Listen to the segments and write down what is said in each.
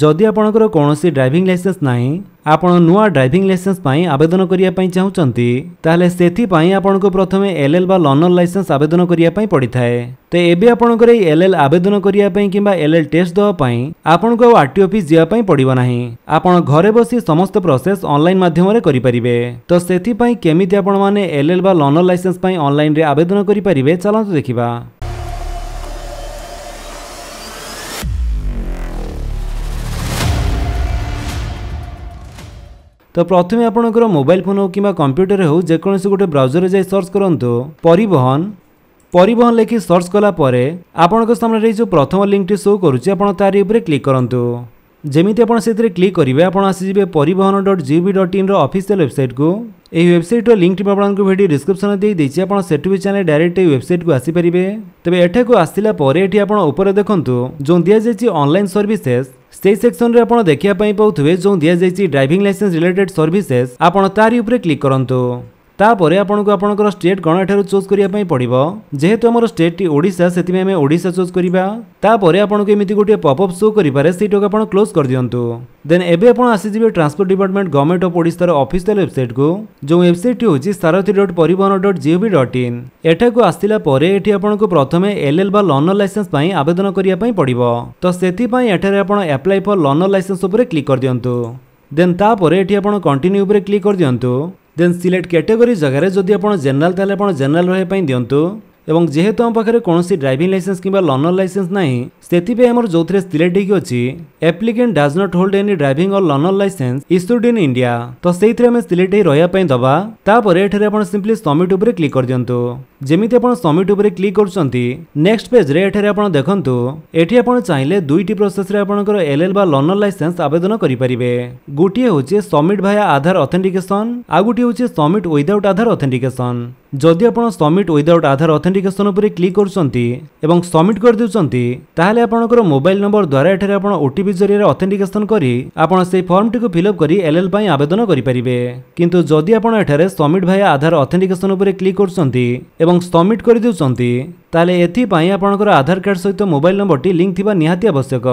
ଯଦି ଆପଣଙ୍କର କୌଣସି ଡ୍ରାଇଭିଂ ଲାଇସେନ୍ସ ନାହିଁ ଆପଣ ନୂଆ ଡ୍ରାଇଭିଂ ଲାଇସେନ୍ସ ପାଇଁ ଆବେଦନ କରିବା ପାଇଁ ଚାହୁଁଛନ୍ତି ତାହେଲେ ସେଥିପାଇଁ ଆପଣଙ୍କୁ ପ୍ରଥମେ ଏଲ୍ଏଲ୍ ବା ଲର୍ଣ୍ଣର ଲାଇସେନ୍ସ ଆବେଦନ କରିବା ପାଇଁ ପଡ଼ିଥାଏ ତ ଏବେ ଆପଣଙ୍କର ଏଇ ଏଲ୍ଏଲ୍ ଆବେଦନ କରିବା ପାଇଁ କିମ୍ବା ଏଲ୍ଏଲ୍ ଟେଷ୍ଟ ଦେବା ପାଇଁ ଆପଣଙ୍କୁ ଆଉ ଆର୍ଟି ଅଫିସ୍ ଯିବା ପାଇଁ ପଡ଼ିବ ନାହିଁ ଆପଣ ଘରେ ବସି ସମସ୍ତ ପ୍ରୋସେସ୍ ଅନଲାଇନ୍ ମାଧ୍ୟମରେ କରିପାରିବେ ତ ସେଥିପାଇଁ କେମିତି ଆପଣମାନେ ଏଲ୍ଏଲ୍ ବା ଲର୍ଣ୍ଣର ଲାଇସେନ୍ସ ପାଇଁ ଅନଲାଇନ୍ରେ ଆବେଦନ କରିପାରିବେ ଚାଲନ୍ତୁ ଦେଖିବା তো প্রথমে আপনার মোবাইল ফোন হোক কিংবা কম্প্যুটর হোক যেকোন গোটে ব্রাউজরে যাই সর্চ করতু পরিবহন পরিবহন লেখি সর্চ কলাপরে আপনার সামনে এই যে প্রথম লিঙ্কটি শো করুচি আপনার তারি উপরে ক্লিক করতু যেমিতি আপনার সেতরে ক্লিক করবে আপনার আসিযোগে পরিবহন ডট জিওভি ডট ইন্র অফিসিয়াল ওয়েবসাইটকু এই ওয়েবসাইটর লিঙ্কটি মু আপনার ভিডিও ডিসক্রিপশন দিয়ে দিয়েছি আপনার সেটু বি চাইলে ডাইরেক্ট এই ওয়েবসাইটকু আসিপারে তবে এঠাকু আসিলা পরে এটি আপনার উপরে দেখুন যে দিয়েছে অনলাইন সর্ভিসেস ସେଇ ସେକ୍ସନରେ ଆପଣ ଦେଖିବା ପାଇଁ ପାଉଥିବେ ଯେଉଁ ଦିଆଯାଇଛି ଡ୍ରାଇଭିଂ ଲାଇସେନ୍ସ ରିଲେଟେଡ୍ ସର୍ଭିସେସ୍ ଆପଣ ତାରି ଉପରେ କ୍ଲିକ୍ କରନ୍ତୁ ତାପରେ ଆପଣଙ୍କୁ ଆପଣଙ୍କର ଷ୍ଟେଟ୍ କ'ଣ ଏଠାରୁ ଚୁଜ୍ କରିବା ପାଇଁ ପଡ଼ିବ ଯେହେତୁ ଆମର ଷ୍ଟେଟ୍ଟି ଓଡ଼ିଶା ସେଥିପାଇଁ ଆମେ ଓଡ଼ିଶା ଚୁଜ୍ କରିବା ତାପରେ ଆପଣଙ୍କୁ ଏମିତି ଗୋଟିଏ ପପ୍ଅପ୍ ସୋ କରିପାରେ ସେଇଟାକୁ ଆପଣ କ୍ଲୋଜ୍ କରିଦିଅନ୍ତୁ ଦେନ୍ ଏବେ ଆପଣ ଆସିଯିବେ ଟ୍ରାନ୍ସପୋର୍ଟ ଡିପାର୍ଟମେଣ୍ଟ ଗଭର୍ଣ୍ଣମେଣ୍ଟ ଅଫ୍ ଓଡ଼ିଶାର ଅଫିସିଆଲ ୱେବସାଇଟ୍କୁ ଯେଉଁ ୱେବସାଇଟ୍ଟି ହେଉଛି Sarathi dot Parivahan dot gov dot in ଏଠାକୁ ଆସିଲା ପରେ ଏଠି ଆପଣଙ୍କୁ ପ୍ରଥମେ ଏଲ୍ଏଲ୍ ବା ଲର୍ଣ୍ଣର ଲାଇସେନ୍ସ ପାଇଁ ଆବେଦନ କରିବା ପାଇଁ ପଡ଼ିବ ତ ସେଥିପାଇଁ ଏଠାରେ ଆପଣ ଆପ୍ଲାଏ ଫର୍ ଲର୍ଣ୍ଣର ଲାଇସେନ୍ସ ଉପରେ କ୍ଲିକ୍ କରିଦିଅନ୍ତୁ ଦେନ୍ ତାପରେ ଏଠି ଆପଣ କଣ୍ଟିନ୍ୟୁ ଉପରେ କ୍ଲିକ୍ କରିଦିଅନ୍ତୁ ଦେନ୍ ସିଲେକ୍ଟ କ୍ୟାଟେଗୋରୀ ଜାଗାରେ ଯଦି ଆପଣ ଜେନେରାଲ ତାହେଲେ ଆପଣ ଜେନେରାଲ ରହିବା ପାଇଁ ଦିଅନ୍ତୁ ଏବଂ ଯେହେତୁ ଆମ ପାଖରେ କୌଣସି ଡ୍ରାଇଭିଂ ଲାଇସେନ୍ସ କିମ୍ବା ଲର୍ଣ୍ଣର ଲାଇସେନ୍ସ ନାହିଁ ସେଥିପାଇଁ ଆମର ଯୋଉଥିରେ ସ୍ଥିରେ ଠିକ୍ ଅଛି applicant does not hold any driving or learner licence issued in India ତ ସେଇଥିରେ ଆମେ ସିଲେକ୍ଟ ହେଇ ରହିବା ପାଇଁ ଦେବା ତାପରେ ଏଠାରେ ଆପଣ ସିମ୍ପଲି ସମିଟ୍ ଉପରେ କ୍ଲିକ୍ କରିଦିଅନ୍ତୁ ଯେମିତି ଆପଣ ସମିଟ୍ ଉପରେ କ୍ଲିକ୍ କରୁଛନ୍ତି ନେକ୍ସଟ ପେଜ୍ରେ ଏଠାରେ ଆପଣ ଦେଖନ୍ତୁ ଏଠି ଆପଣ ଚାହିଁଲେ ଦୁଇଟି ପ୍ରୋସେସରେ ଆପଣଙ୍କର ଏଲ୍ଏଲ୍ ବା ଲର୍ଣ୍ଣର ଲାଇସେନ୍ସ ଆବେଦନ କରିପାରିବେ ଗୋଟିଏ ହେଉଛି ସମିଟ୍ ଭାୟା ଆଧାର ଅଥେଣ୍ଟିକେସନ୍ ଆଉ ଗୋଟିଏ ହେଉଛି ସମିଟ୍ ୱିଦାଉଟ୍ ଆଧାର ଅଥେଣ୍ଟିକେସନ୍ ଯଦି ଆପଣ ସମିଟ୍ ୱିଦାଉଟ୍ ଆଧାର ଅଥେଣ୍ଟିକେସନ୍ ଉପରେ କ୍ଲିକ୍ କରୁଛନ୍ତି ଏବଂ ସବମିଟ୍ କରିଦେଉଛନ୍ତି ତାହେଲେ ତାହେଲେ ଆପଣଙ୍କର ମୋବାଇଲ ନମ୍ବର ଦ୍ୱାରା ଏଠାରେ ଆପଣ ଓଟିପି ଜରିଆରେ ଅଥେଣ୍ଟିକେସନ କରି ଆପଣ ସେହି ଫର୍ମଟିକୁ ଫିଲ୍ଅପ୍ କରି ଏଲ୍ଏଲ୍ ପାଇଁ ଆବେଦନ କରିପାରିବେ କିନ୍ତୁ ଯଦି ଆପଣ ଏଠାରେ ସବମିଟ୍ ଭାଇ ଆଧାର ଅଥେଣ୍ଟିକେସନ ଉପରେ କ୍ଲିକ୍ କରୁଛନ୍ତି ଏବଂ ସବମିଟ୍ କରିଦେଉଛନ୍ତି ତାହେଲେ ଏଥିପାଇଁ ଆପଣଙ୍କର ଆଧାର କାର୍ଡ଼ ସହିତ ମୋବାଇଲ ନମ୍ବରଟି ଲିଙ୍କ୍ ଥିବା ନିହାତି ଆବଶ୍ୟକ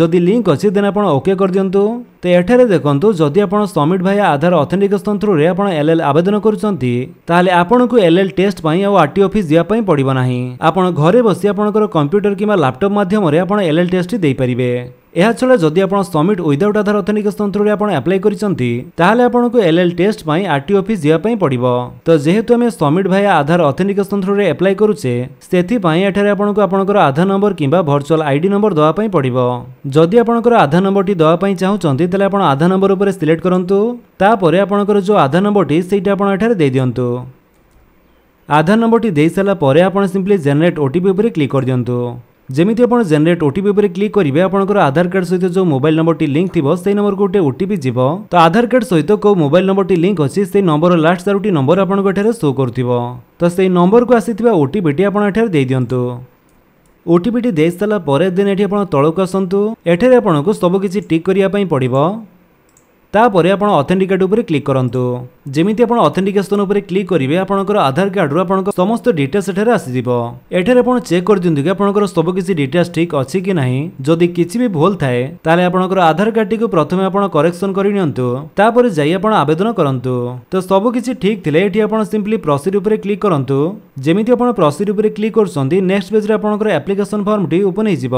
ଯଦି ଲିଙ୍କ୍ ଅଛି ଦେନ୍ ଆପଣ ଓକେ କରିଦିଅନ୍ତୁ ତ ଏଠାରେ ଦେଖନ୍ତୁ ଯଦି ଆପଣ ସବମିଟ୍ ଭାଇ ଆଧାର ଅଥେଣ୍ଟିକେସନ୍ ଥ୍ରୁରେ ଆପଣ ଏଲ୍ ଏଲ୍ ଆବେଦନ କରୁଛନ୍ତି ତାହେଲେ ଆପଣଙ୍କୁ ଏଲ୍ ଏଲ୍ ଟେଷ୍ଟ ପାଇଁ ଆଉ ଆର୍ଟି ଅଫିସ୍ ଯିବା ପାଇଁ ପଡ଼ିବ ନାହିଁ ଆପଣ ଘରେ ବସି ଆପଣଙ୍କର କମ୍ପ୍ୟୁଟର କିମ୍ବା ଲ୍ୟାପଟପ୍ ମାଧ୍ୟମରେ ଆପଣ ଏଲ୍ ଏଲ୍ ଟେଷ୍ଟଟି ଦେଇପାରିବେ ଏହାଛଡ଼ା ଯଦି ଆପଣ ସମିଟ୍ ୱିଦାଉଟ୍ ଆଧାର ଅଥେଣ୍ଟିକେସନ ଥ୍ରୁରେ ଆପଣ ଆପ୍ଲାଏ କରିଛନ୍ତି ତାହେଲେ ଆପଣଙ୍କୁ ଏଲ୍ ଏଲ୍ ଟେଷ୍ଟ ପାଇଁ ଆର୍ଟି ଅଫିସ୍ ଯିବା ପାଇଁ ପଡ଼ିବ ତ ଯେହେତୁ ଆମେ ସମିଟ୍ ଭାୟା ଆଧାର ଅଥେଣ୍ଟିକେସନ ଥ୍ରୁରେ ଆପ୍ଲାଏ କରୁଛେ ସେଥିପାଇଁ ଏଠାରେ ଆପଣଙ୍କୁ ଆପଣଙ୍କର ଆଧାର ନମ୍ବର କିମ୍ବା ଭର୍ଚୁଆଲ ଆଇଡି ନମ୍ବର ଦେବା ପାଇଁ ପଡ଼ିବ ଯଦି ଆପଣଙ୍କର ଆଧାର ନମ୍ବରଟି ଦେବା ପାଇଁ ଚାହୁଁଛନ୍ତି ତାହେଲେ ଆପଣ ଆଧାର ନମ୍ବର ଉପରେ ସିଲେକ୍ଟ କରନ୍ତୁ ତାପରେ ଆପଣଙ୍କର ଯେଉଁ ଆଧାର ନମ୍ବରଟି ସେଇଟା ଆପଣ ଏଠାରେ ଦେଇଦିଅନ୍ତୁ ଆଧାର ନମ୍ବରଟି ଦେଇସାରିଲା ପରେ ଆପଣ ସିମ୍ପଲି ଜେନେରେଟ୍ ଓଟିପି ଉପରେ କ୍ଲିକ୍ କରିଦିଅନ୍ତୁ जमी आप जेनेट ओटी पर क्लिक करेंगे आपंकर आधार कार्ड सहित जो मोबाइल नंबर टी लिंक थी से नंबर को गोटे ओटी जी तो आधार कार्ड सहित कौ मोबाइल नंबर टी लिंक अच्छी से नंबर लास्ट चारोटी नंबर आपंकर शो करुव तो से नंबर को आसी ओटीपी आपड़ दे दिंतु ଓଟିପିଟି ଦେଇସାରିଲା ପରେ ଦେନ୍ ଏଠି ଆପଣ ତଳକୁ ଆସନ୍ତୁ ଏଠାରେ ଆପଣଙ୍କୁ ସବୁକିଛି ଟିକ୍ କରିବା ପାଇଁ ପଡ଼ିବ ତାପରେ ଆପଣ ଅଥେଣ୍ଟିକେଟ୍ ଯେମିତି ଆପଣ ଅଥେଣ୍ଟିକେସନ୍ ଉପରେ କ୍ଲିକ୍ କରିବେ ଆପଣଙ୍କର ଆଧାର କାର୍ଡ଼ରୁ ଆପଣଙ୍କ ସମସ୍ତ ଡିଟେଲ୍ସ ଏଠାରେ ଆସିଯିବ ଏଠାରେ ଆପଣ ଚେକ୍ କରିଦିଅନ୍ତୁ କି ଆପଣଙ୍କର ସବୁ କିଛି ଡିଟେଲ୍ସ ଠିକ୍ ଅଛି କି ନାହିଁ ଯଦି କିଛି ବି ଭୁଲ ଥାଏ ତାହେଲେ ଆପଣଙ୍କର ଆଧାର କାର୍ଡ଼ଟିକୁ ପ୍ରଥମେ ଆପଣ କରେକ୍ସନ୍ କରି ନିଅନ୍ତୁ ତାପରେ ଯାଇ ଆପଣ ଆବେଦନ କରନ୍ତୁ ତ ସବୁ କିଛି ଠିକ୍ ଥିଲେ ଏଠି ଆପଣ ସିମ୍ପଲି ପ୍ରସିଡ୍ ଉପରେ କ୍ଲିକ୍ କରନ୍ତୁ ଯେମିତି ଆପଣ ପ୍ରସିଡ୍ ଉପରେ କ୍ଲିକ୍ କରୁଛନ୍ତି ନେକ୍ସଟ ପେଜ୍ରେ ଆପଣଙ୍କର ଆପ୍ଲିକେସନ୍ ଫର୍ମଟି ଓପନ୍ ହେଇଯିବ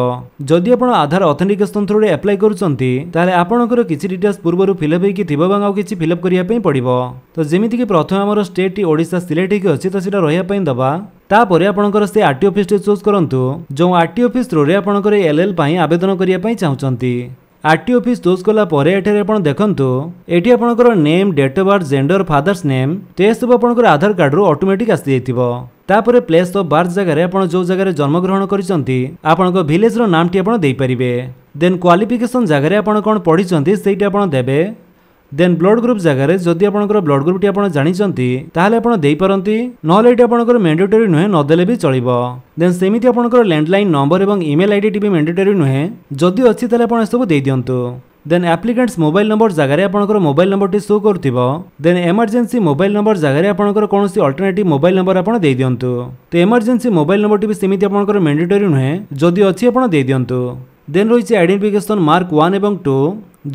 ଯଦି ଆପଣ ଆଧାର ଅଥେଣ୍ଟିକେସନ୍ ଥ୍ରୁରେ ଆପ୍ଲାଏ କରୁଛନ୍ତି ତାହେଲେ ଆପଣଙ୍କର କିଛି ଡିଟେଲ୍ସ ପୂର୍ବରୁ ଫିଲ୍ଅପ୍ ହେଇକି ଥିବ ଏବଂ ଆଉ କିଛି ଫିଲ୍ଅପ୍ କରିବା ପାଇଁ ପଡ଼ିବ তো ଯେମିତିକି ପ୍ରଥମେ ଆମର ଷ୍ଟେଟ୍ଟି ଓଡ଼ିଶା ସିଲେକ୍ଟ ଅଛି ତ ସେଇଟା ରହିବା ପାଇଁ ଦେବା ତାପରେ ଆପଣଙ୍କର ସେ ଆର୍ଟି ଅଫିସଟି ଚୁଜ୍ କରନ୍ତୁ ଯେଉଁ ଆର୍ଟି ଅଫିସ ଥ୍ରୁରେ ଆପଣଙ୍କର ଏଲ୍ଏଲ୍ ପାଇଁ ଆବେଦନ କରିବା ପାଇଁ ଚାହୁଁଛନ୍ତି ଆର୍ଟି ଅଫିସ ଚୁଜ୍ କଲା ପରେ ଏଠାରେ ଆପଣ ଦେଖନ୍ତୁ ଏଠି ଆପଣଙ୍କର name date of birth gender father's name ତ ଏସବୁ ଆପଣଙ୍କର ଆଧାର କାର୍ଡ଼ରୁ ଅଟୋମେଟିକ୍ ଆସିଯାଇଥିବ ତାପରେ ପ୍ଲେସ୍ ଅଫ୍ ବାର୍ଥ ଜାଗାରେ ଆପଣ ଯେଉଁ ଜାଗାରେ ଜନ୍ମଗ୍ରହଣ କରିଛନ୍ତି ଆପଣଙ୍କ ଭିଲେଜର ନାମଟି ଆପଣ ଦେଇପାରିବେ ଦେନ୍ କ୍ୱାଲିଫିକେସନ୍ ଜାଗାରେ ଆପଣ କ'ଣ ପଢ଼ିଛନ୍ତି ସେଇଟି ଆପଣ ଦେବେ দেন ବ୍ଲଡ଼ ଗ୍ରୁପ୍ ଜାଗାରେ ଯଦି ଆପଣଙ୍କର ବ୍ଲଡ଼ ଗ୍ରୁପ୍ଟି ଆପଣ ଜାଣିଛନ୍ତି ତାହେଲେ ଆପଣ ଦେଇପାରନ୍ତି ନହେଲେ ଏଠି ଆପଣଙ୍କର ମେଣ୍ଡେଟୋରୀ ନୁହେଁ ନଦେଲେ ବି ଚଳିବ ଦେନ୍ ସେମିତି ଆପଣଙ୍କର ଲ୍ୟାଣ୍ଡଲାଇନ୍ ନମ୍ବର ଏବଂ ଇମେଲ୍ ଆଇଡିଟି ବି ମେଣ୍ଡେଟୋରୀ ନୁହେଁ ଯଦି ଅଛି ତାହେଲେ ଆପଣ ଏସବୁ ଦେଇଦିଅନ୍ତୁ ଦେନ୍ ଆପ୍ଲିକାଣ୍ଟସ୍ ମୋବାଇଲ୍ ନମ୍ବର ଜାଗାରେ ଆପଣଙ୍କର ମୋବାଇଲ୍ ନମ୍ବରଟି ସୋ କରୁଥିବ ଦେନ୍ ଏମର୍ଜେନ୍ସି ମୋବାଇଲ୍ ନମ୍ବର ଜାଗାରେ ଆପଣଙ୍କର କୌଣସି ଅଲ୍ଟରନେଟିଭ୍ ମୋବାଇଲ୍ ନମ୍ବର ଆପଣ ଦେଇଦିଅନ୍ତୁ ତ ଏମର୍ଜେନ୍ସି ମୋବାଇଲ୍ ନମ୍ବରଟି ବି ସେମିତି ଆପଣଙ୍କର ମେଣ୍ଡେଟୋରୀ ନୁହେଁ ଯଦି ଅଛି ଆପଣ ଦେଇଦିଅନ୍ତୁ ଦେନ୍ ରହିଛି ଆଇଡେଣ୍ଟିଫିକେସନ୍ ମାର୍କ ୱାନ୍ ଏବଂ ଟୁ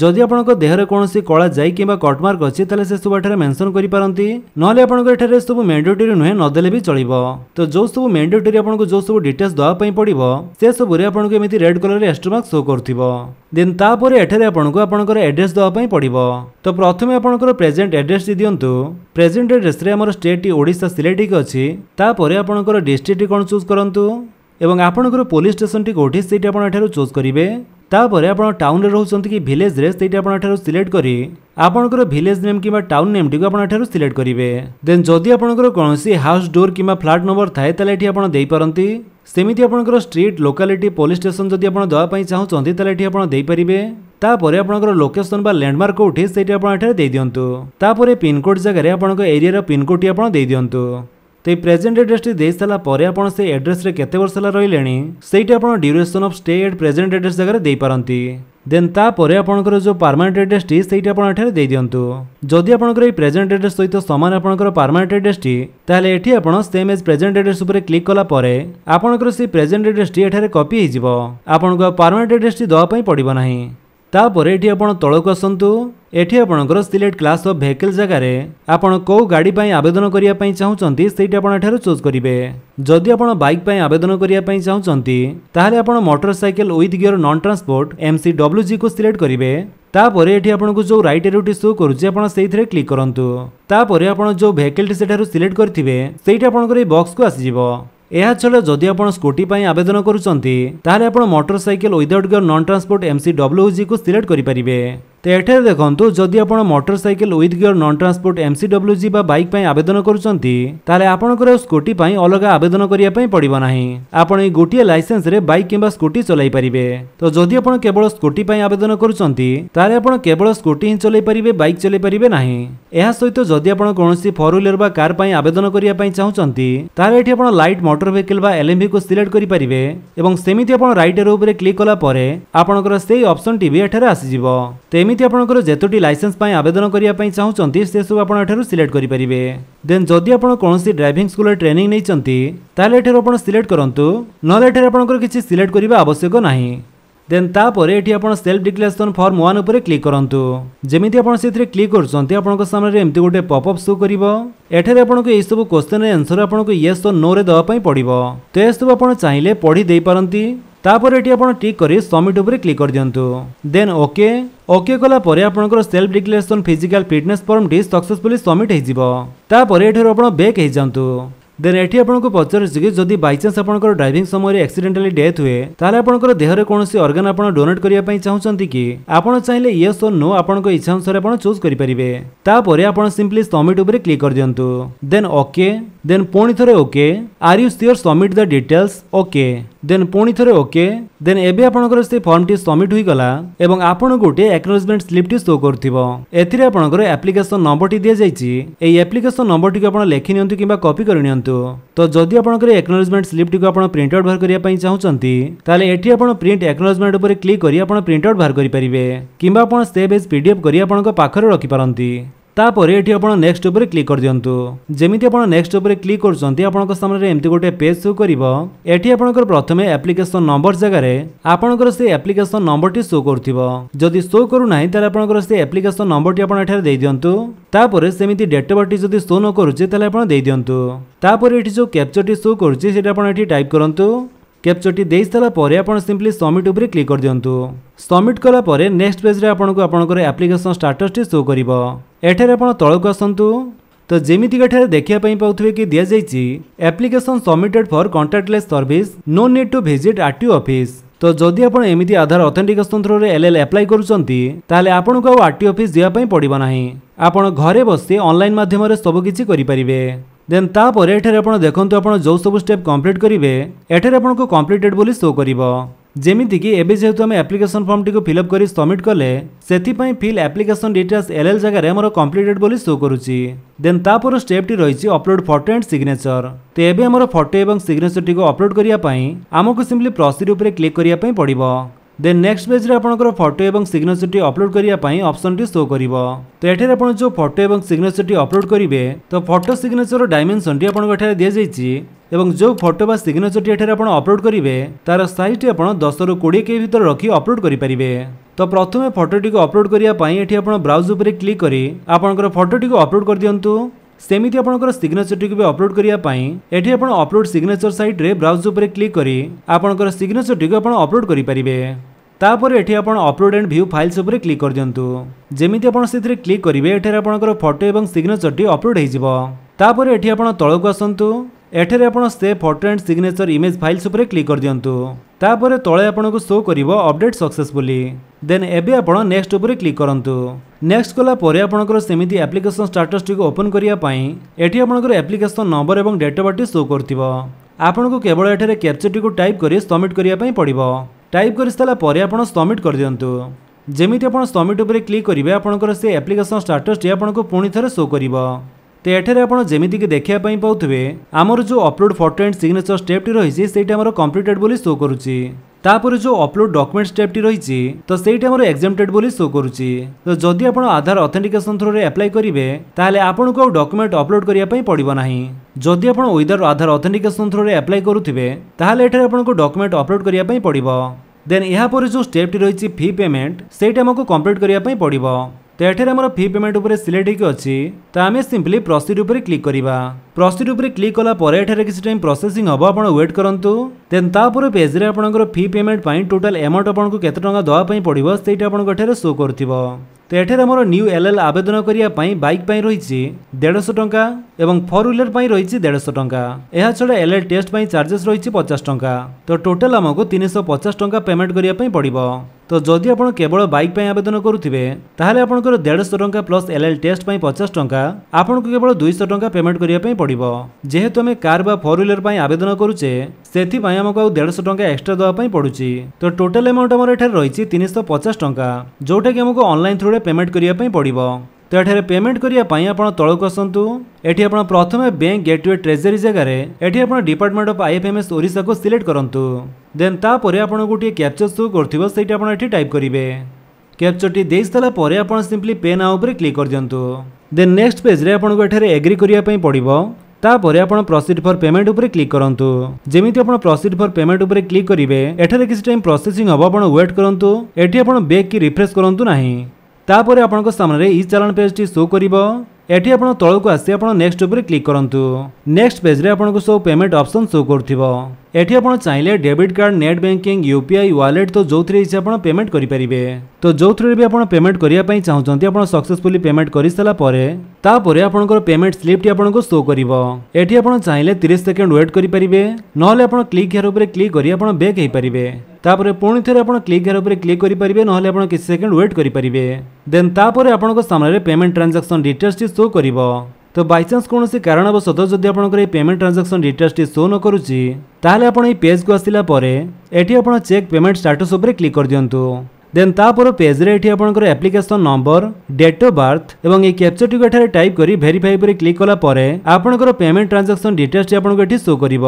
ଯଦି ଆପଣଙ୍କ ଦେହରେ କୌଣସି କଳା ଯାଇ କିମ୍ବା କଟମାର୍କ ଅଛି ତାହେଲେ ସେସବୁ ଏଠାରେ ମେନସନ୍ କରିପାରନ୍ତି ନହେଲେ ଆପଣଙ୍କ ଏଠାରେ ସବୁ ମ୍ୟାଣ୍ଡେଟୋରୀ ନୁହେଁ ନଦେଲେ ବି ଚଳିବ ତ ଯେଉଁ ସବୁ ମ୍ୟାଣ୍ଡେଟୋରୀ ଆପଣଙ୍କୁ ଯେଉଁ ସବୁ ଡିଟେଲ୍ସ ଦେବା ପାଇଁ ପଡ଼ିବ ସେସବୁରେ ଆପଣଙ୍କୁ ଏମିତି ରେଡ୍ କଲର୍ରେ ଏଷ୍ଟ୍ରମାର୍କ ସୋ କରୁଥିବ ଦେନ୍ ତାପରେ ଏଠାରେ ଆପଣଙ୍କୁ ଆପଣଙ୍କର ଆଡ୍ରେସ୍ ଦେବା ପାଇଁ ପଡ଼ିବ ତ ପ୍ରଥମେ ଆପଣଙ୍କର ପ୍ରେଜେଣ୍ଟ ଆଡ୍ରେସ୍ଟି ଦିଅନ୍ତୁ ପ୍ରେଜେଣ୍ଟ ଆଡ୍ରେସ୍ରେ ଆମର ଷ୍ଟେଟ୍ଟି ଓଡ଼ିଶା ସିଲେଟିକ୍ ଅଛି ତାପରେ ଆପଣଙ୍କର ଡିଷ୍ଟ୍ରିକ୍ଟଟି କ'ଣ ଚୁଜ୍ କରନ୍ତୁ ଏବଂ ଆପଣଙ୍କର ପୋଲିସ୍ ଷ୍ଟେସନଟି କେଉଁଠି ସେଇଠି ଆପଣ ଏଠାରୁ ଚୁଜ୍ କରିବେ ତାପରେ ଆପଣ ଟାଉନରେ ରହୁଛନ୍ତି କି ଭିଲେଜରେ ସେଇଠି ଆପଣ ଏଠାରୁ ସିଲେକ୍ଟ କରି ଆପଣଙ୍କର ଭିଲେଜ ନେମ୍ କିମ୍ବା ଟାଉନ୍ ନେମ୍ଟିକୁ ଆପଣ ଏଠାରୁ ସିଲେକ୍ଟ କରିବେ ଦେନ୍ ଯଦି ଆପଣଙ୍କର କୌଣସି ହାଉସ୍ ଡୋର୍ କିମ୍ବା ଫ୍ଲାଟ୍ ନମ୍ବର ଥାଏ ତାହେଲେ ଏଠି ଆପଣ ଦେଇପାରନ୍ତି ସେମିତି ଆପଣଙ୍କର ଷ୍ଟ୍ରିଟ୍ ଲୋକାଲିଟି ପୋଲିସ୍ ଷ୍ଟେସନ୍ ଯଦି ଆପଣ ଦେବା ପାଇଁ ଚାହୁଁଛନ୍ତି ତାହେଲେ ଏଠି ଆପଣ ଦେଇପାରିବେ ତାପରେ ଆପଣଙ୍କର ଲୋକେସନ୍ ବା ଲ୍ୟାଣ୍ଡମାର୍କ କେଉଁଠି ସେଇଠି ଆପଣ ଏଠାରେ ଦେଇଦିଅନ୍ତୁ ତାପରେ ପିନ୍କୋଡ଼୍ ଜାଗାରେ ଆପଣଙ୍କ ଏରିଆର ପିନ୍କୋଡ଼୍ଟି ଆପଣ ଦେଇଦିଅନ୍ତୁ ତେବେ ପ୍ରେଜେଣ୍ଟ ଆଡ୍ରେସଟି ଦେଇସାରିଲା ପରେ ଆପଣ ସେ ଆଡ୍ରେସରେ କେତେ ବର୍ଷ ହେଲା ରହିଲେଣି ସେଇଠି ଆପଣ duration of stay at present address ଜାଗାରେ ଦେଇପାରନ୍ତି ଦେନ୍ ତାପରେ ଆପଣଙ୍କର ଯେଉଁ ପାର୍ମାନେଣ୍ଟ ଆଡ୍ରେସଟି ସେଇଠି ଆପଣ ଏଠାରେ ଦେଇଦିଅନ୍ତୁ ଯଦି ଆପଣଙ୍କର ଏଇ ପ୍ରେଜେଣ୍ଟ ଆଡ୍ରେସ୍ ସହିତ ସମାନ ଆପଣଙ୍କର ପାର୍ମାନେଣ୍ଟ ଆଡ୍ରେସଟି ତାହେଲେ ଏଠି ଆପଣ ସେମ୍ ଏଜ୍ ପ୍ରେଜେଣ୍ଟ ଆଡ୍ରେସ୍ ଉପରେ କ୍ଲିକ୍ କଲା ପରେ ଆପଣଙ୍କର ସେଇ ପ୍ରେଜେଣ୍ଟ ଆଡ୍ରେସଟି ଏଠାରେ କପି ହେଇଯିବ ଆପଣଙ୍କୁ ଆଉ ପାର୍ମାନେଣ୍ଟ ଆଡ୍ରେସଟି ଦେବା ପାଇଁ ପଡ଼ିବ ନାହିଁ ତାପରେ ଏଠି ଆପଣ ତଳକୁ ଆସନ୍ତୁ ଏଠି ଆପଣଙ୍କର ସିଲେକ୍ଟ କ୍ଲାସ୍ ଅଫ୍ ଭେହିକଲ୍ ଜାଗାରେ ଆପଣ କେଉଁ ଗାଡ଼ି ପାଇଁ ଆବେଦନ କରିବା ପାଇଁ ଚାହୁଁଛନ୍ତି ସେଇଟି ଆପଣ ଏଠାରୁ ଚୁଜ୍ କରିବେ ଯଦି ଆପଣ ବାଇକ୍ ପାଇଁ ଆବେଦନ କରିବା ପାଇଁ ଚାହୁଁଛନ୍ତି ତାହେଲେ ଆପଣ motorcycle with gear non transport MC ଡବ୍ଲ୍ୟୁଜିକୁ ସିଲେକ୍ଟ କରିବେ ତାପରେ ଏଠି ଆପଣଙ୍କୁ ଯେଉଁ ରାଇଟ୍ ଏରିଓଟି ସୋ କରୁଛି ଆପଣ ସେଇଥିରେ କ୍ଲିକ୍ କରନ୍ତୁ ତାପରେ ଆପଣ ଯେଉଁ ଭେହିକଲ୍ଟି ସେଠାରୁ ସିଲେକ୍ଟ କରିଥିବେ ସେଇଟା ଆପଣଙ୍କର ଏଇ ବକ୍ସକୁ ଆସିଯିବ ଏହା ଛଡ଼ା ଯଦି ଆପଣ ସ୍କୁଟି ପାଇଁ ଆବେଦନ କରୁଛନ୍ତି ତାହେଲେ ଆପଣ motorcycle without gear non transport MC ଡବ୍ଲ୍ୟୁଜିକୁ ସିଲେକ୍ଟ କରିପାରିବେ তো এঠারে দেখন্তু যদি আপনার motorcycle with gear non transport MCWG বা বাইক পাই আবেদন করছেন তাহলে আপনার স্কুটি পাই অলগা আবেদন করা পড়ব না আপনার এই গোটিয়ে লাইসেন্সরে বাইক কিংবা স্কুটি চলাই পারিবে তো যদি আপনার কেবল স্কুটি পাই আবেদন করছেন তাহলে আপনার কেবল স্কুটি হি চলাই পারিবে বাইক চলাই পারিবে না এসহিত যদি আপনার কৌশি ফোর হুইলর বা কার পাই আবেদন করা চাহুন তাহলে এটি আপনার লাইট মোটর ভেহিকল বা এলএমভি কু সিলেক্ট করে পারিবে এবং সেমিতি আপনার রাইট এর উপরে ক্লিক কলা পরে আপনার সেই অপশনটি বি এঠারে আসিযোগ তেমি ଯେମିତି ଆପଣଙ୍କର ଯେତୋଟି ଲାଇସେନ୍ସ ପାଇଁ ଆବେଦନ କରିବା ପାଇଁ ଚାହୁଁଛନ୍ତି ସେସବୁ ଆପଣ ଏଠାରୁ ସିଲେକ୍ଟ କରିପାରିବେ ଦେନ୍ ଯଦି ଆପଣ କୌଣସି ଡ୍ରାଇଭିଂ ସ୍କୁଲରେ ଟ୍ରେନିଂ ନେଇଛନ୍ତି ତାହେଲେ ଏଠାରୁ ଆପଣ ସିଲେକ୍ଟ କରନ୍ତୁ ନହେଲେ ଏଠାରେ ଆପଣଙ୍କର କିଛି ସିଲେକ୍ଟ କରିବା ଆବଶ୍ୟକ ନାହିଁ ଦେନ୍ ତାପରେ ଏଠି ଆପଣ ସେଲ୍ଫ ଡିକ୍ଲାରେସନ୍ ଫର୍ମ ୱାନ୍ ଉପରେ କ୍ଲିକ୍ କରନ୍ତୁ ଯେମିତି ଆପଣ ସେଥିରେ କ୍ଲିକ୍ କରୁଛନ୍ତି ଆପଣଙ୍କ ସାମ୍ନାରେ ଏମିତି ଗୋଟେ ପପ୍ ଅପ୍ ସୋ କରିବ ଏଠାରେ ଆପଣଙ୍କୁ ଏହିସବୁ କ୍ୱେଶ୍ଚନ୍ର ଆନ୍ସର୍ ଆପଣଙ୍କୁ ୟେସ୍ ଓ ନୋରେ ଦେବା ପାଇଁ ପଡ଼ିବ ତ ଏସବୁ ଆପଣ ଚାହିଁଲେ ପଢ଼ି ଦେଇପାରନ୍ତି তাপরে এটি আপনার টিক করে সবমিট উপরে ক্লিক করে দিও দেন ওকে ওকে কলাপরে আপনার সেলফ ডিক্লারেসন ফিজিক্যাল ফিটনেস ফর্মটি সকসেসফুলি সবমিট হয়ে তাপরে এঠার আপনার বেক হয়ে যাতে দেন এটি আপনার পচারুছি কি যদি বাইচান্স আপনার ড্রাইভিং সময় আক্সিডেটালি ডেথ হুয়ে তাহলে আপনার দেহরে কোণী অর্গান আপনার ডোনেট করা চাহুমান কি আপনার চাইলে ইয়েস ও নো আপনার ইচ্ছা অনুসারে আপনার চুজ করে তাপরে আপনার সিম্পলি সবমিট উপরে ক্লিক করে দিও দেন ওকে then ପୁଣି ଥରେ okay are you sure submit the details okay then ପୁଣି ଥରେ ଓକେ ଦେନ୍ ଏବେ ଆପଣଙ୍କର ସେ ଫର୍ମଟି ସବମିଟ୍ ହୋଇଗଲା ଏବଂ ଆପଣ ଗୋଟିଏ ଆକ୍ନୋଲେଜମେଣ୍ଟ ସ୍ଲିପ୍ଟି ଶୋ କରୁଥିବ ଏଥିରେ ଆପଣଙ୍କର ଆପ୍ଲିକେସନ ନମ୍ବରଟି ଦିଆଯାଇଛି ଏହି ଆପ୍ଲିକେସନ ନମ୍ବରଟିକୁ ଆପଣ ଲେଖି ନିଅନ୍ତୁ କିମ୍ବା କପି କରି ନିଅନ୍ତୁ ତ ଯଦି ଆପଣଙ୍କର ଆକ୍ନୋଲେଜମେଣ୍ଟ ସ୍ଲିପ୍ଟିକୁ ଆପଣ ପ୍ରିଣ୍ଟ ଆଉଟ୍ ବାହାର କରିବା ପାଇଁ ଚାହୁଁଛନ୍ତି ତାହେଲେ ଏଠି ଆପଣ ପ୍ରିଣ୍ଟ ଆକ୍ନୋଲେଜମେଣ୍ଟ ଉପରେ କ୍ଲିକ୍ କରି ଆପଣ ପ୍ରିଣ୍ଟ ଆଉଟ୍ ବାହାର କରିପାରିବେ କିମ୍ବା ଆପଣ ସେଭ୍ ଏଜ୍ ପିଡିଏଫ୍ କରି ଆପଣଙ୍କ ପାଖରେ ରଖିପାରନ୍ତି ତାପରେ ଏଠି ଆପଣ ନେକ୍ସଟ ଉପରେ କ୍ଲିକ୍ କରିଦିଅନ୍ତୁ ଯେମିତି ଆପଣ ନେକ୍ସଟ ଉପରେ କ୍ଲିକ୍ କରୁଛନ୍ତି ଆପଣଙ୍କ ସାମ୍ନାରେ ଏମିତି ଗୋଟେ ପେଜ୍ ସୋ କରିବ ଏଠି ଆପଣଙ୍କର ପ୍ରଥମେ ଆପ୍ଲିକେସନ ନମ୍ବର ଜାଗାରେ ଆପଣଙ୍କର ସେ ଆପ୍ଲିକେସନ ନମ୍ବରଟି ସୋ କରୁଥିବ ଯଦି ସୋ କରୁନାହିଁ ତାହେଲେ ଆପଣଙ୍କର ସେ ଆପ୍ଲିକେସନ ନମ୍ବରଟି ଆପଣ ଏଠାରେ ଦେଇଦିଅନ୍ତୁ ତାପରେ ସେମିତି ଡେଟ୍ ଅଫ୍ ବର୍ଥଟି ଯଦି ସୋ ନ କରୁଛି ତାହେଲେ ଆପଣ ଦେଇଦିଅନ୍ତୁ ତାପରେ ଏଠି ଯେଉଁ କ୍ୟାପଚରଟି ସୋ କରୁଛି ସେଇଟା ଆପଣ ଏଠି ଟାଇପ୍ କରନ୍ତୁ ক্যাপচাটি দিয়ে সারা পরে আপনার সিম্পলি সবমিট উপরে ক্লিক করে দিও সবমিট কলা পরে নেক্সট পেজ্রে আপনার আপনার আপ্লিকেসন স্টাটসটি শো করব এখানে আপনার তলক আসন্তু তো যেমিতিকা ঠারে দেখা পাওয়া কি দিয়া যাই application submitted for contactless service no need to visit RTO office তো যদি আপনার এমিতি আধার অথেন্টিকেসন থ্রুরে এল এল আপ্লাই করছেন তাহলে আপনার আরটিও অফিস যাওয়া পড়ব না আপনার ঘরে বসে অনলাইন মাধ্যমে সবুকিছি করে ଦେନ୍ ତାପରେ ଏଠାରେ ଆପଣ ଦେଖନ୍ତୁ ଆପଣ ଯେଉଁ ସବୁ ଷ୍ଟେପ୍ କମ୍ପ୍ଲିଟ୍ କରିବେ ଏଠାରେ ଆପଣଙ୍କୁ କମ୍ପ୍ଲିଟେଡ୍ ବୋଲି ଶୋ କରିବ ଯେମିତିକି ଏବେ ଯେହେତୁ ଆମେ ଆପ୍ଲିକେସନ୍ ଫର୍ମଟିକୁ ଫିଲ୍ଅପ୍ କରି ସବମିଟ୍ କଲେ ସେଥିପାଇଁ fill application details L L ଜାଗାରେ ଆମର କମ୍ପ୍ଲିଟେଡ୍ ବୋଲି ଶୋ କରୁଛି ଦେନ୍ ତାପରେ ଷ୍ଟେପ୍ଟି ରହିଛି ଅପଲୋଡ଼ ଫଟୋ ଆଣ୍ଡ ସିଗ୍ନେଚର ତ ଏବେ ଆମର ଫଟୋ ଏବଂ ସିଗ୍ନେଚରଟିକୁ ଅପଲୋଡ଼ କରିବା ପାଇଁ ଆମକୁ ସିମ୍ପଲି ପ୍ରସିଡ୍ ଉପରେ କ୍ଲିକ୍ କରିବା ପାଇଁ ପଡ଼ିବ ଦେନ୍ ନେକ୍ସଟ ପେଜ୍ରେ ଆପଣଙ୍କର ଫଟୋ ଏବଂ ସିଗ୍ନେଚରଟି ଅପଲୋଡ଼ କରିବା ପାଇଁ ଅପସନଟି ଶୋ କରିବ ତ ଏଠାରେ ଆପଣ ଯେଉଁ ଫଟୋ ଏବଂ ସିଗ୍ନେଚରଟି ଅପଲୋଡ଼ କରିବେ ତ ଫଟୋ ସିଗ୍ନେଚରର ଡାଇମେନସନଟି ଆପଣଙ୍କ ଏଠାରେ ଦିଆଯାଇଛି ଏବଂ ଯେଉଁ ଫଟୋ ବା ସିଗ୍ନେଚରଟି ଏଠାରେ ଆପଣ ଅପଲୋଡ଼ କରିବେ ତାର ସାଇଜଟି ଆପଣ ଦଶରୁ କୋଡ଼ିଏ କେ ଭିତରେ ରଖି ଅପଲୋଡ଼ କରିପାରିବେ ତ ପ୍ରଥମେ ଫଟୋଟିକୁ ଅପଲୋଡ଼ କରିବା ପାଇଁ ଏଠି ଆପଣ ବ୍ରାଉଜ ଉପରେ କ୍ଲିକ୍ କରି ଆପଣଙ୍କର ଫଟୋଟିକୁ ଅପଲୋଡ଼ କରିଦିଅନ୍ତୁ ସେମିତି ଆପଣଙ୍କର ସିଗ୍ନେଚରଟିକୁ ବି ଅପଲୋଡ୍ କରିବା ପାଇଁ ଏଠି ଆପଣ ଅପଲୋଡ୍ ସିଗ୍ନେଚର ସାଇଟ୍ରେ ବ୍ରାଉଜ ଉପରେ କ୍ଲିକ୍ କରି ଆପଣଙ୍କର ସିଗ୍ନେଚରଟିକୁ ଆପଣ ଅପଲୋଡ୍ କରିପାରିବେ ତାପରେ ଏଠି ଆପଣ ଅପଲୋଡ୍ ଆଣ୍ଡ ଭ୍ୟୁ ଫାଇଲ୍ସ ଉପରେ କ୍ଲିକ୍ କରିଦିଅନ୍ତୁ ଯେମିତି ଆପଣ ସେଥିରେ କ୍ଲିକ୍ କରିବେ ଏଠାରେ ଆପଣଙ୍କର ଫଟୋ ଏବଂ ସିଗ୍ନେଚରଟି ଅପଲୋଡ୍ ହୋଇଯିବ ତାପରେ ଏଠି ଆପଣ ତଳକୁ ଆସନ୍ତୁ ଏଠାରେ ଆପଣ save photo and signature image files ଉପରେ କ୍ଲିକ୍ କରିଦିଅନ୍ତୁ ତାପରେ ତଳେ ଆପଣଙ୍କୁ ଶୋ କରିବ ଅପଡେଟ୍ ସକ୍ସେସଫୁଲି ଦେନ୍ ଏବେ ଆପଣ ନେକ୍ସଟ ଉପରେ କ୍ଲିକ୍ କରନ୍ତୁ ନେକ୍ସଟ କଲାପରେ ଆପଣଙ୍କର ସେମିତି ଆପ୍ଲିକେସନ୍ ଷ୍ଟାଟସ୍ଟିକୁ ଓପନ୍ କରିବା ପାଇଁ ଏଠି ଆପଣଙ୍କର ଆପ୍ଲିକେସନ୍ ନମ୍ବର ଏବଂ ଡେଟ୍ ଅଫ୍ ବାର୍ଥଟି ସୋ କରୁଥିବ ଆପଣଙ୍କୁ କେବଳ ଏଠାରେ କ୍ୟାପ୍ଚର୍ଟିକୁ ଟାଇପ୍ କରି ସବମିଟ୍ କରିବା ପାଇଁ ପଡ଼ିବ ଟାଇପ୍ କରିସାରିଲା ପରେ ଆପଣ ସବମିଟ୍ କରିଦିଅନ୍ତୁ ଯେମିତି ଆପଣ ସବମିଟ୍ ଉପରେ କ୍ଲିକ୍ କରିବେ ଆପଣଙ୍କର ସେ ଆପ୍ଲିକେସନ୍ ଷ୍ଟାଟସ୍ଟି ଆପଣଙ୍କୁ ପୁଣି ଥରେ ସୋ କରିବ ତ ଏଠାରେ ଆପଣ ଯେମିତିକି ଦେଖିବା ପାଇଁ ପାଉଥିବେ ଆମର ଯେଉଁ ଅପଲୋଡ଼ ଫଟୋ ଆଣ୍ଡ ସିଗ୍ନେଚର ଷ୍ଟେପ୍ଟି ରହିଛି ସେଇଟା ଆମର କମ୍ପ୍ଲିଟେଡ୍ ବୋଲି ସୋ କରୁଛି তাপরে যে অপলোড ডকুমেন্টস ট্যাবটি রয়েছে তো সেইটি আমার এক্সামটেড বলে শো করুছে তো যদি আপনার আধার অথেন্টিকেসন থ্রুরে আপ্লাই করবে তাহলে আপনার আউ ডকুমেন্ট অপলোড করা পড়ব না যদি আপনার ওইদার আধার অথেন্টিকেসন থ্রুরে আপ্লাই করুবে তাহলে এখানে আপনার ডকুমেন্ট অপলোড করা পড়ব দেন এরপরে যে স্টেপটি রয়েছে ফি পেমেন্ট সেইটা আমাকে কমপ্লিট করা পড়ব তেঠের আমরা ফি পেমেন্ট উপরে সিলেক্ট হকি আছি তা আমি সিম্পলি প্রসিড উপরে ক্লিক করিবা প্রসিড উপরে ক্লিক করা পর এঠারে কিছু টাইম প্রসেসিং হব আপন ওয়েট করন্তু দেন তা পরে পেজ রে আপন ফি পেমেন্ট পাই টোটাল অ্যামাউন্ট আপন কো কত টাকা দবা পাই পড়িবো সেইটা আপন গঠের শো করতিব তেঠের আমরা নিউ এলএল আবেদন করিয়া পাই বাইক পাই রইছে 150 টাকা এবং ফোর হুইলার পাই রইছে 150 টাকা এছলে এলএল টেস্ট পাই চার্জেস রইছে 50 টাকা তো টোটাল আমাকো 350 টাকা পেমেন্ট করিয়া পাই পড়িবো তো ଯଦି ଆପଣ କେବଳ ବାଇକ୍ ପାଇଁ ଆବେଦନ କରୁଥିବେ ତାହେଲେ ଆପଣଙ୍କର ଦେଢ଼ଶହ ଟଙ୍କା ପ୍ଲସ୍ ଏଲ୍ଏଲ୍ ଟେଷ୍ଟ ପାଇଁ ପଚାଶ ଟଙ୍କା ଆପଣଙ୍କୁ କେବଳ ଦୁଇଶହ ଟଙ୍କା ପେମେଣ୍ଟ କରିବା ପାଇଁ ପଡ଼ିବ ଯେହେତୁ ଆମେ କାର୍ ବା ଫୋର୍ ହ୍ୱିଲର ପାଇଁ ଆବେଦନ କରୁଛେ ସେଥିପାଇଁ ଆମକୁ ଆଉ ଦେଢ଼ଶହ ଟଙ୍କା ଏକ୍ସଟ୍ରା ଦେବା ପାଇଁ ପଡ଼ୁଛି ତ ଟୋଟାଲ୍ ଆମାଉଣ୍ଟ ଆମର ଏଠାରେ ରହିଛି ତିନିଶହ ପଚାଶ ଟଙ୍କା ଯେଉଁଟାକି ଆମକୁ ଅନଲାଇନ୍ ଥ୍ରୁରେ ପେମେଣ୍ଟ କରିବା ପାଇଁ ପଡ଼ିବ তো এখানে পেমেন্ট করা আপনার তলক আসন্তু এটি আপনার প্রথমে ব্যাঙ্ক গেটওয়ে ট্রেজেরি জায়গায় এটি আপনার ডিপার্টমেন্ট অফ আইএফএমএস ওড়িশা কু সিলেক্ট করতু দেন তাপরে আপনার গোটি ক্যাপচর শো করুব সেইটা আপনার এটি টাইপ করবে ক্যাপচরটি দিয়ে সারা পরে আপনার সিম্পলি পে না উপরে ক্লিক করে দিও দেন নেক্সট পেজ্রে আপনার এখানে এগ্রি করা পড়ব তাপরে আপনার প্রসিড ফর পেমেন্ট উপরে ক্লিক করতু যেমি আপনার প্রসিড ফর পেমেন্ট উপরে ক্লিক করবে এখানে কিছু টাইম প্রসেসিং হব আপনার ওয়েট করতু এটি আপনার বেক কি রিফ্রেশ করতু না ତାପରେ ଆପଣଙ୍କ ସାମ୍ନାରେ ଇ ଚାଲାଣ ପେଜ୍ଟି ଶୋ କରିବ ଏଠି ଆପଣ ତଳକୁ ଆସି ଆପଣ ନେକ୍ସଟ ଉପରେ କ୍ଲିକ୍ କରନ୍ତୁ ନେକ୍ସଟ ପେଜ୍ରେ ଆପଣଙ୍କୁ ସବୁ ପେମେଣ୍ଟ ଅପସନ୍ ଶୋ କରୁଥିବ ଏଠି ଆପଣ ଚାହିଁଲେ debit card net banking UPI wallet ତ ଯେଉଁଥିରେ ଇଚ୍ଛା ଆପଣ ପେମେଣ୍ଟ କରିପାରିବେ ତ ଯେଉଁଥିରେ ବି ଆପଣ ପେମେଣ୍ଟ କରିବା ପାଇଁ ଚାହୁଁଛନ୍ତି ଆପଣ ସକ୍ସେସଫୁଲି ପେମେଣ୍ଟ କରିସାରିଲା ପରେ ତାପରେ ଆପଣଙ୍କର ପେମେଣ୍ଟ ସ୍ଲିପ୍ଟି ଆପଣଙ୍କୁ ଶୋ କରିବ ଏଠି ଆପଣ ଚାହିଁଲେ ତିରିଶ ସେକେଣ୍ଡ ୱେଟ୍ କରିପାରିବେ ନହେଲେ ଆପଣ କ୍ଲିକ୍ ହେୟାର ଉପରେ କ୍ଲିକ୍ କରି ଆପଣ ବେକ୍ ହେଇପାରିବେ ତାପରେ ପୁଣି ଥରେ ଆପଣ କ୍ଲିକ୍ ହେୟାର ଉପରେ କ୍ଲିକ୍ କରିପାରିବେ ନହେଲେ ଆପଣ କିଛି ସେକେଣ୍ଡ ୱେଟ୍ କରିପାରିବେ ଦେନ୍ ତାପରେ ଆପଣଙ୍କ ସାମ୍ନାରେ ପେମେଣ୍ଟ ଟ୍ରାନ୍ଜାକ୍ସନ୍ ଡିଟେଲ୍ସଟି ଶୋ କରିବ ତ ବାଇଚାନ୍ସ କୌଣସି କାରଣବଶତଃ ଯଦି ଆପଣଙ୍କର ଏହି ପେମେଣ୍ଟ ଟ୍ରାନ୍ଜାକ୍ସନ୍ ଡିଟେଲ୍ସଟି ଶୋ ନ କରୁଛି ତାହେଲେ ଆପଣ ଏହି ପେଜ୍କୁ ଆସିଲା ପରେ ଏଠି ଆପଣ ଚେକ୍ ପେମେଣ୍ଟ ଷ୍ଟାଟସ୍ ଉପରେ କ୍ଲିକ୍ କରିଦିଅନ୍ତୁ ଦେନ୍ ତାପର ପେଜ୍ରେ ଏଠି ଆପଣଙ୍କର application number date of birth ଏବଂ ଏହି କ୍ୟାପ୍ଚରଟିକୁ ଏଠାରେ ଟାଇପ୍ କରି ଭେରିଫାଇ ଉପରେ କ୍ଲିକ୍ କଲା ପରେ ଆପଣଙ୍କର ପେମେଣ୍ଟ ଟ୍ରାନ୍ଜାକ୍ସନ୍ ଡିଟେଲ୍ସଟି ଆପଣଙ୍କୁ ଏଠି ଶୋ କରିବ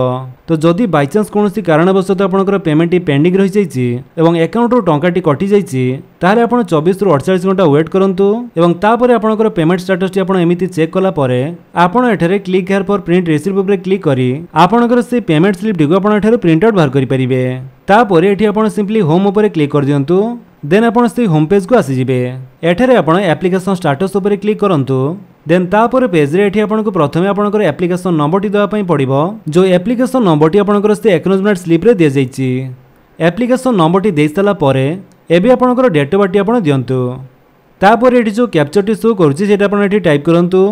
ତ ଯଦି ବାଇଚାନ୍ସ କୌଣସି କାରଣବଶତଃ ଆପଣଙ୍କର ପେମେଣ୍ଟଟି ପେଣ୍ଡିଂ ରହିଯାଇଛି ଏବଂ ଆକାଉଣ୍ଟରୁ ଟଙ୍କାଟି କଟିଯାଇଛି ତାହେଲେ ଆପଣ ଚବିଶରୁ ଅଡ଼ଚାଳିଶ ଘଣ୍ଟା ୱେଟ୍ କରନ୍ତୁ ଏବଂ ତାପରେ ଆପଣଙ୍କର ପେମେଣ୍ଟ ଷ୍ଟାଟସ୍ଟି ଆପଣ ଏମିତି ଚେକ୍ କଲା ପରେ ଆପଣ ଏଠାରେ click here for print receipt ଉପରେ କ୍ଲିକ୍ କରି ଆପଣଙ୍କର ସେ ପେମେଣ୍ଟ ସ୍ଲିପ୍ଟିକୁ ଆପଣ ଏଠାରୁ ପ୍ରିଣ୍ଟ ଆଉଟ୍ ବାହାର କରିପାରିବେ ତାପରେ ଏଠି ଆପଣ ସିମ୍ପଲି ହୋମ୍ ଉପରେ କ୍ଲିକ୍ କରିଦିଅନ୍ତୁ ଦେନ୍ ଆପଣ ସେଇ ହୋମ୍ ପେଜ୍କୁ ଆସିଯିବେ ଏଠାରେ ଆପଣ ଆପ୍ଲିକେସନ୍ ଷ୍ଟାଟସ୍ ଉପରେ କ୍ଲିକ୍ କରନ୍ତୁ ଦେନ୍ ତାପରେ ପେଜ୍ରେ ଏଠି ଆପଣଙ୍କୁ ପ୍ରଥମେ ଆପଣଙ୍କର ଆପ୍ଲିକେସନ୍ ନମ୍ବରଟି ଦେବା ପାଇଁ ପଡ଼ିବ ଯେଉଁ ଆପ୍ଲିକେସନ୍ ନମ୍ବରଟି ଆପଣଙ୍କର ସେ ଏକନୋଜମେଣ୍ଟ ସ୍ଲିପ୍ରେ ଦିଆଯାଇଛି ଆପ୍ଲିକେସନ୍ ନମ୍ବରଟି ଦେଇସାରିଲା ପରେ ଏବେ ଆପଣଙ୍କର ଡେଟ୍ ବାଟି ଆପଣ ଦିଅନ୍ତୁ ତାପରେ ଏଠି ଯେଉଁ କ୍ୟାପ୍ଚର୍ଟି ସୋ କରୁଛି ସେଇଟା ଆପଣ ଏଠି ଟାଇପ୍ କରନ୍ତୁ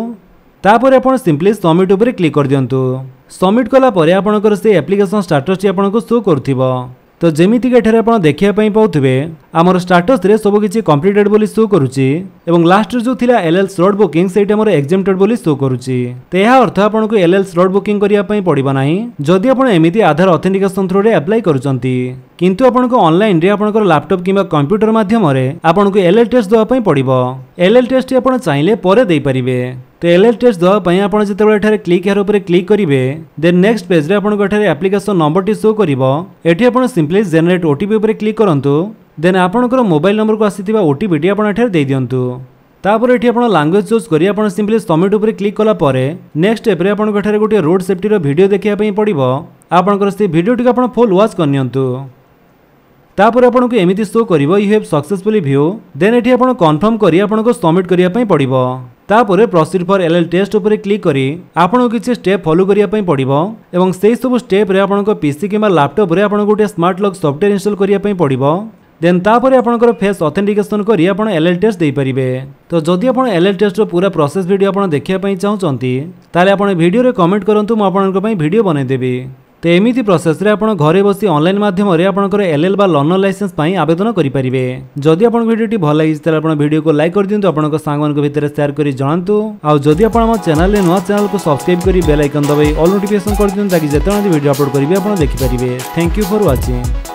ତାପରେ ଆପଣ ସିମ୍ପଲି ସବମିଟ୍ ଉପରେ କ୍ଲିକ୍ କରିଦିଅନ୍ତୁ ସବମିଟ୍ କଲା ପରେ ଆପଣଙ୍କର ସେ ଆପ୍ଲିକେସନ୍ ଷ୍ଟାଟସ୍ଟି ଆପଣଙ୍କୁ ସୋ କରୁଥିବ ତ ଯେମିତିକି ଏଠାରେ ଆପଣ ଦେଖିବା ପାଇଁ ପାଉଥିବେ ଆମର ଷ୍ଟାଟସ୍ରେ ସବୁ କିଛି କମ୍ପ୍ଲିଟେଡ୍ ବୋଲି ସୋ କରୁଛି ଏବଂ ଲାଷ୍ଟରେ ଯେଉଁ ଥିଲା ଏଲ୍ଏଲ୍ ସ୍ଲଟ୍ ବୁକିଂ ସେଇଠି ଆମର ଏକ୍ଜେମ୍ଟେଡ୍ ବୋଲି ସୋ କରୁଛି ତ ଏହା ଅର୍ଥ ଆପଣଙ୍କୁ ଏଲ୍ଏଲ୍ ସ୍ଲଟ୍ ବୁକିଂ କରିବା ପାଇଁ ପଡ଼ିବ ନାହିଁ ଯଦି ଆପଣ ଏମିତି ଆଧାର ଅଥେଣ୍ଟିକେସନ୍ ଥ୍ରୁରେ ଆପ୍ଲାଇ କରୁଛନ୍ତି କିନ୍ତୁ ଆପଣଙ୍କୁ ଅନଲାଇନ୍ରେ ଆପଣଙ୍କର ଲାପଟପ୍ କିମ୍ବା କମ୍ପ୍ୟୁଟର ମାଧ୍ୟମରେ ଆପଣଙ୍କୁ ଏଲ୍ଏଲ୍ ଟେଷ୍ଟ ଦେବା ପାଇଁ ପଡ଼ିବ ଏଲ୍ଏଲ୍ ଟେଷ୍ଟ ଆପଣ ଚାହିଁଲେ ପରେ ଦେଇପାରିବେ तो एल एल टेस्ट देवाई आप जो क्लिक हेयर उपर क्लिक करेंगे देन नेक्स्ट पेज्रे आपको आप्लिकेसन नंबर टी शो कर ये आप सिंपली जेनेट ओटी उपर क्लिक करूँ देन आपंकर मोबाइल नंबर को आसी ओटी आपड़ दे दिंटू तापर ये आप लांगुएज चूज कर सबमिट उपर क्लिक कलापर नेक्स्ट स्टेप्रे आप गोटे रोड सेफ्टर भिड देखापी पड़ो आपंकर से भिडियोटी आप फुल व्वाच करनिंतु तापर आपको एमती शो कर यू हैव सक्सेसफुली भ्यू देन ये आप कनफर्म कर सबमिट करने पड़ो ତାପରେ proceed for L L test ଉପରେ କ୍ଲିକ୍ କରି ଆପଣଙ୍କୁ କିଛି ଷ୍ଟେପ୍ ଫଲୋ କରିବା ପାଇଁ ପଡ଼ିବ ଏବଂ ସେହି ସବୁ ଷ୍ଟେପ୍ରେ ଆପଣଙ୍କ ପିସି କିମ୍ବା ଲାପଟପ୍ରେ ଆପଣଙ୍କୁ ଗୋଟିଏ ସ୍ମାର୍ଟ ଲକ୍ ସଫ୍ଟୱେର୍ ଇନଷ୍ଟଲ୍ କରିବା ପାଇଁ ପଡ଼ିବ ଦେନ୍ ତାପରେ ଆପଣଙ୍କର ଫେସ୍ ଅଥେଣ୍ଟିକେସନ୍ କରି ଆପଣ ଏଲ୍ ଏଲ୍ ଟେଷ୍ଟ ଦେଇପାରିବେ ତ ଯଦି ଆପଣ ଏଲ୍ ଏଲ୍ ଟେଷ୍ଟର ପୁରା ପ୍ରୋସେସ୍ ଭିଡ଼ିଓ ଆପଣ ଦେଖିବା ପାଇଁ ଚାହୁଁଛନ୍ତି ତାହେଲେ ଆପଣ ଭିଡ଼ିଓରେ କମେଣ୍ଟ କରନ୍ତୁ ମୁଁ ଆପଣଙ୍କ ପାଇଁ ଭିଡ଼ିଓ ବନେଇଦେବି তো এমিতি প্রসেসরে আপনার ঘরে বসি অনলাইন মাধ্যমে আপনার এলএল বা লর্নর লাইসেন্স পাই আবেদন করে পারে যদি আপনার ভিডিওটি ভাল লাগিছে তাহলে আপনার ভিডিওকে লাইক করে দিন আপনার সাংমান ভিতরে সেয়ার করে জনাতু আদি আপনার আমার চ্যানেলে নয় চ্যানেলকে সবসক্রাইব করে বেল আইকন দবাই অল নোটিফিকেসন করে দিন যাতে যেতে ভিডিও আপলোড করবে আপনার দেখিপারে থ্যাংক ইউ ফর ওয়াচিং